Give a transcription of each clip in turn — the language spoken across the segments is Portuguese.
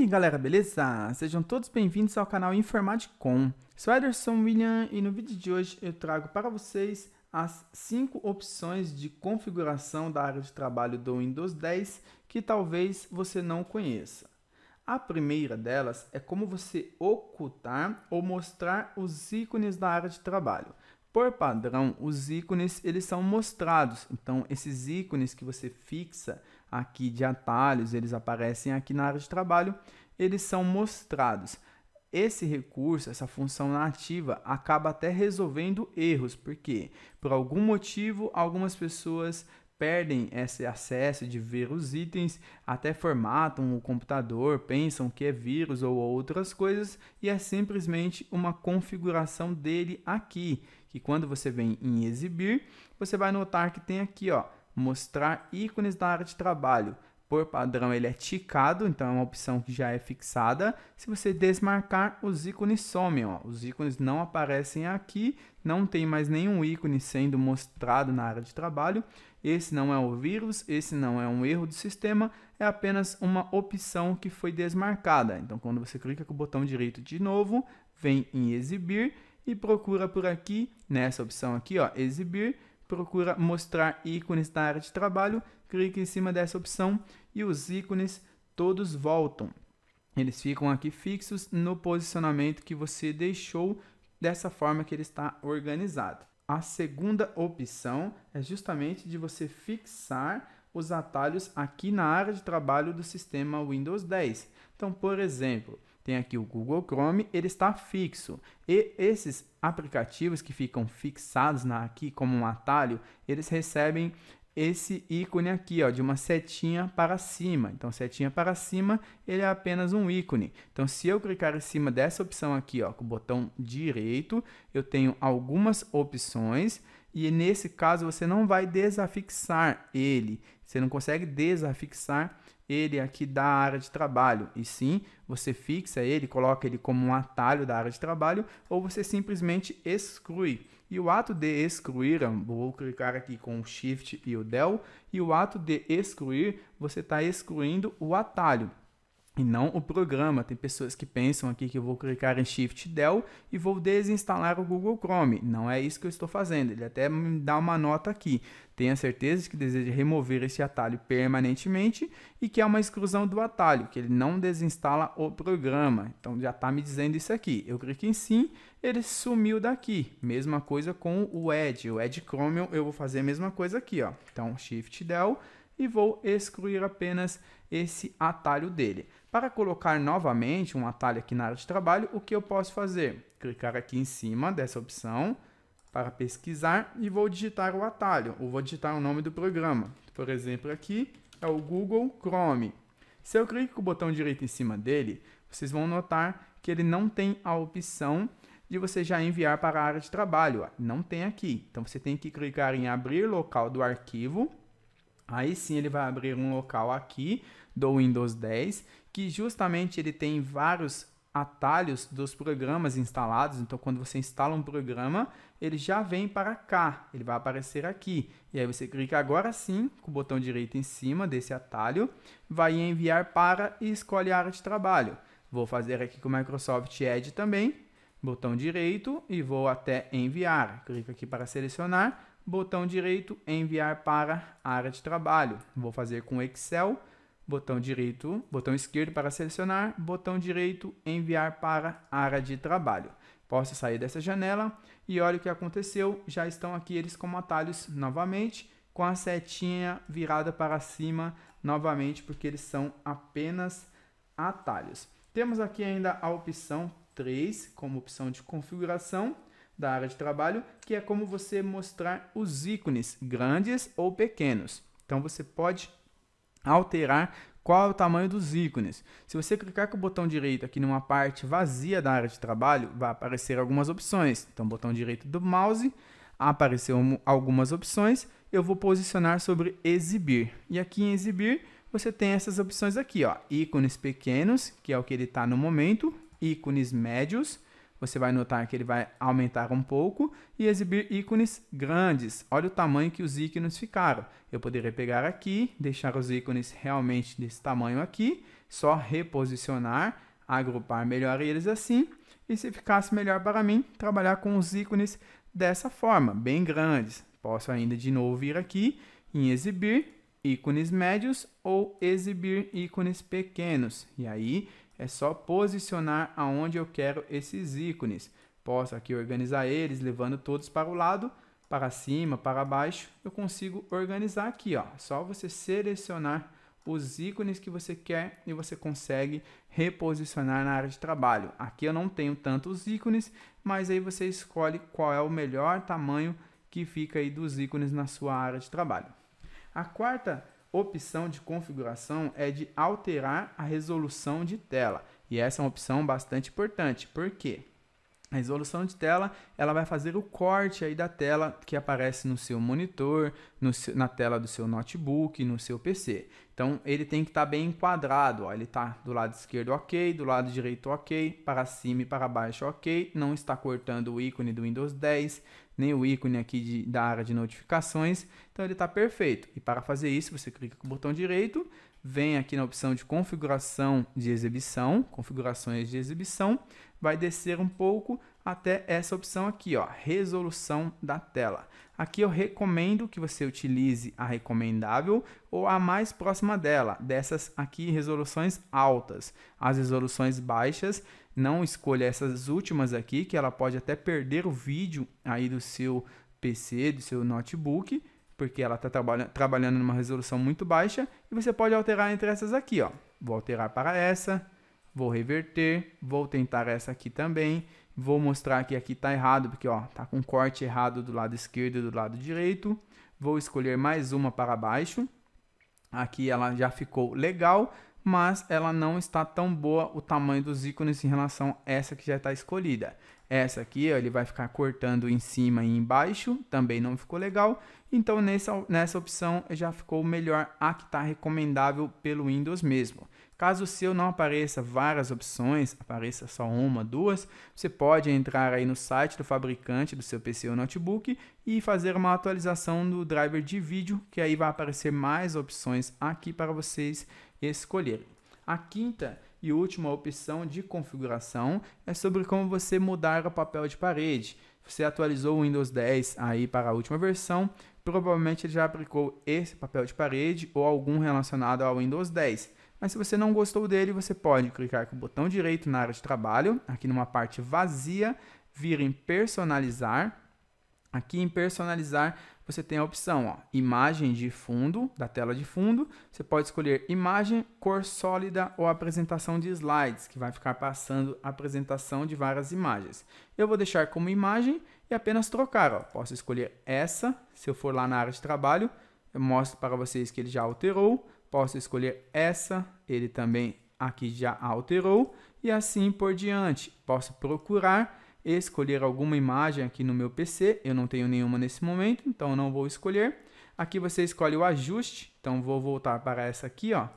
aí galera, beleza? Sejam todos bem-vindos ao canal Informaticom. Sou Ederson William e no vídeo de hoje eu trago para vocês as 5 opções de configuração da área de trabalho do Windows 10 que talvez você não conheça. A primeira delas é como você ocultar ou mostrar os ícones da área de trabalho. Por padrão, os ícones eles são mostrados, então esses ícones que você fixa aqui de atalhos, eles aparecem aqui na área de trabalho, eles são mostrados. Esse recurso, essa função nativa, acaba até resolvendo erros, porque por algum motivo algumas pessoas perdem esse acesso de ver os itens, até formatam o computador, pensam que é vírus ou outras coisas, e é simplesmente uma configuração dele aqui, que quando você vem em exibir, você vai notar que tem aqui, ó, mostrar ícones da área de trabalho. Por padrão, ele é ticado, então é uma opção que já é fixada. Se você desmarcar, os ícones somem. Ó. Os ícones não aparecem aqui, não tem mais nenhum ícone sendo mostrado na área de trabalho. Esse não é o vírus, esse não é um erro do sistema, é apenas uma opção que foi desmarcada. Então, quando você clica com o botão direito de novo, vem em exibir e procura por aqui, nessa opção aqui, ó, exibir, procura mostrar ícones da área de trabalho, clique em cima dessa opção e os ícones todos voltam. Eles ficam aqui fixos no posicionamento que você deixou, dessa forma que ele está organizado. A segunda opção é justamente de você fixar os atalhos aqui na área de trabalho do sistema Windows 10. Então, por exemplo, tem aqui o Google Chrome, ele está fixo. E esses aplicativos que ficam fixados aqui como um atalho, eles recebem esse ícone aqui, ó, de uma setinha para cima. Então, setinha para cima, ele é apenas um ícone. Então, se eu clicar em cima dessa opção aqui, ó, com o botão direito, eu tenho algumas opções e nesse caso você não vai desafixar ele. Você não consegue desafixar ele aqui da área de trabalho. E sim, você fixa ele, coloca ele como um atalho da área de trabalho ou você simplesmente exclui. E o ato de excluir, vou clicar aqui com o Shift e o Del, e o ato de excluir, você está excluindo o atalho e não o programa. Tem pessoas que pensam aqui que eu vou clicar em Shift Del e vou desinstalar o Google Chrome. Não é isso que eu estou fazendo. Ele até me dá uma nota aqui. Tenha certeza que deseja remover esse atalho permanentemente e que é uma exclusão do atalho, que ele não desinstala o programa. Então já está me dizendo isso aqui. Eu clico em sim, ele sumiu daqui. Mesma coisa com o Edge. O Edge Chromium eu vou fazer a mesma coisa aqui, ó. Então Shift Del e vou excluir apenas esse atalho dele. Para colocar novamente um atalho aqui na área de trabalho, o que eu posso fazer? Clicar aqui em cima dessa opção para pesquisar e vou digitar o atalho, ou vou digitar o nome do programa. Por exemplo, aqui é o Google Chrome. Se eu clico com o botão direito em cima dele, vocês vão notar que ele não tem a opção de você já enviar para a área de trabalho. Não tem aqui. Então você tem que clicar em abrir local do arquivo Aí sim ele vai abrir um local aqui do Windows 10, que justamente ele tem vários atalhos dos programas instalados. Então, quando você instala um programa, ele já vem para cá, ele vai aparecer aqui. E aí você clica agora sim, com o botão direito em cima desse atalho, vai enviar para e escolhe a área de trabalho. Vou fazer aqui com o Microsoft Edge também botão direito e vou até enviar. Clico aqui para selecionar, botão direito, enviar para área de trabalho. Vou fazer com Excel, botão direito, botão esquerdo para selecionar, botão direito, enviar para área de trabalho. Posso sair dessa janela e olha o que aconteceu, já estão aqui eles como atalhos novamente, com a setinha virada para cima novamente, porque eles são apenas atalhos. Temos aqui ainda a opção 3 como opção de configuração da área de trabalho, que é como você mostrar os ícones, grandes ou pequenos. Então você pode alterar qual é o tamanho dos ícones. Se você clicar com o botão direito aqui numa parte vazia da área de trabalho, vai aparecer algumas opções. Então, botão direito do mouse, apareceu algumas opções. Eu vou posicionar sobre exibir. E aqui em exibir, você tem essas opções aqui, ó, ícones pequenos, que é o que ele está no momento, ícones médios, você vai notar que ele vai aumentar um pouco e exibir ícones grandes. Olha o tamanho que os ícones ficaram. Eu poderia pegar aqui, deixar os ícones realmente desse tamanho aqui, só reposicionar, agrupar melhor eles assim, e se ficasse melhor para mim, trabalhar com os ícones dessa forma, bem grandes. Posso ainda de novo vir aqui em exibir ícones médios ou exibir ícones pequenos. E aí é só posicionar aonde eu quero esses ícones. Posso aqui organizar eles, levando todos para o lado, para cima, para baixo. Eu consigo organizar aqui, ó. É só você selecionar os ícones que você quer e você consegue reposicionar na área de trabalho. Aqui eu não tenho tantos ícones, mas aí você escolhe qual é o melhor tamanho que fica aí dos ícones na sua área de trabalho. A quarta opção de configuração é de alterar a resolução de tela. E essa é uma opção bastante importante. Por quê? A resolução de tela, ela vai fazer o corte aí da tela que aparece no seu monitor, no seu, na tela do seu notebook, no seu PC. Então, ele tem que estar tá bem enquadrado. Ó. Ele está do lado esquerdo ok, do lado direito ok, para cima e para baixo ok. Não está cortando o ícone do Windows 10, nem o ícone aqui de, da área de notificações. Então, ele está perfeito. E para fazer isso, você clica com o botão direito, vem aqui na opção de configuração de exibição, configurações de exibição, vai descer um pouco até essa opção aqui, ó, resolução da tela. Aqui eu recomendo que você utilize a recomendável ou a mais próxima dela, dessas aqui resoluções altas. As resoluções baixas, não escolha essas últimas aqui, que ela pode até perder o vídeo aí do seu PC, do seu notebook, porque ela está trabalha, trabalhando numa resolução muito baixa, e você pode alterar entre essas aqui, ó. Vou alterar para essa, vou reverter, vou tentar essa aqui também, vou mostrar que aqui está errado, porque ó, tá com corte errado do lado esquerdo e do lado direito, vou escolher mais uma para baixo, aqui ela já ficou legal, mas ela não está tão boa o tamanho dos ícones em relação a essa que já está escolhida. Essa aqui ó, ele vai ficar cortando em cima e embaixo, também não ficou legal. Então nessa, nessa opção já ficou melhor a que está recomendável pelo Windows mesmo. Caso o seu não apareça várias opções, apareça só uma, duas, você pode entrar aí no site do fabricante do seu PC ou notebook e fazer uma atualização do driver de vídeo, que aí vai aparecer mais opções aqui para vocês escolher. A quinta e última opção de configuração é sobre como você mudar o papel de parede. Você atualizou o Windows 10 aí para a última versão, provavelmente ele já aplicou esse papel de parede ou algum relacionado ao Windows 10. Mas se você não gostou dele, você pode clicar com o botão direito na área de trabalho, aqui numa parte vazia, vir em personalizar Aqui em personalizar, você tem a opção ó, imagem de fundo, da tela de fundo. Você pode escolher imagem, cor sólida ou apresentação de slides, que vai ficar passando a apresentação de várias imagens. Eu vou deixar como imagem e apenas trocar. Ó. Posso escolher essa, se eu for lá na área de trabalho, eu mostro para vocês que ele já alterou. Posso escolher essa, ele também aqui já alterou. E assim por diante. Posso procurar escolher alguma imagem aqui no meu PC. Eu não tenho nenhuma nesse momento, então não vou escolher. Aqui você escolhe o ajuste, então vou voltar para essa aqui, ó,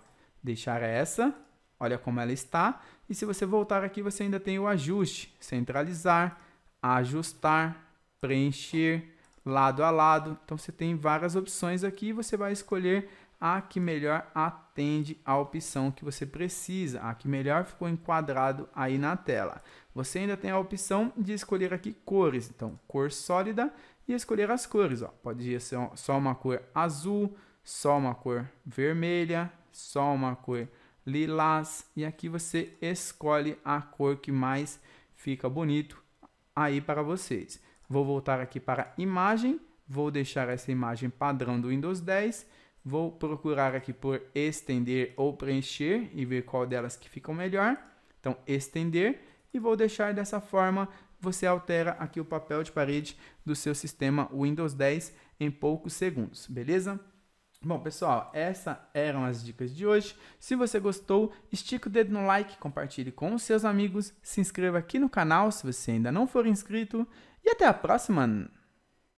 deixar essa, olha como ela está. E se você voltar aqui, você ainda tem o ajuste, centralizar, ajustar, preencher, lado a lado. Então você tem várias opções aqui e você vai escolher a que melhor atende à opção que você precisa, a que melhor ficou enquadrado aí na tela. Você ainda tem a opção de escolher aqui cores, então cor sólida e escolher as cores. Ó. Pode ser só uma cor azul, só uma cor vermelha, só uma cor lilás e aqui você escolhe a cor que mais fica bonito aí para vocês. Vou voltar aqui para imagem, vou deixar essa imagem padrão do Windows 10 Vou procurar aqui por estender ou preencher e ver qual delas que ficam melhor. Então, estender e vou deixar dessa forma. Você altera aqui o papel de parede do seu sistema Windows 10 em poucos segundos, beleza? Bom, pessoal, essas eram as dicas de hoje. Se você gostou, estica o dedo no like, compartilhe com os seus amigos, se inscreva aqui no canal se você ainda não for inscrito e até a próxima!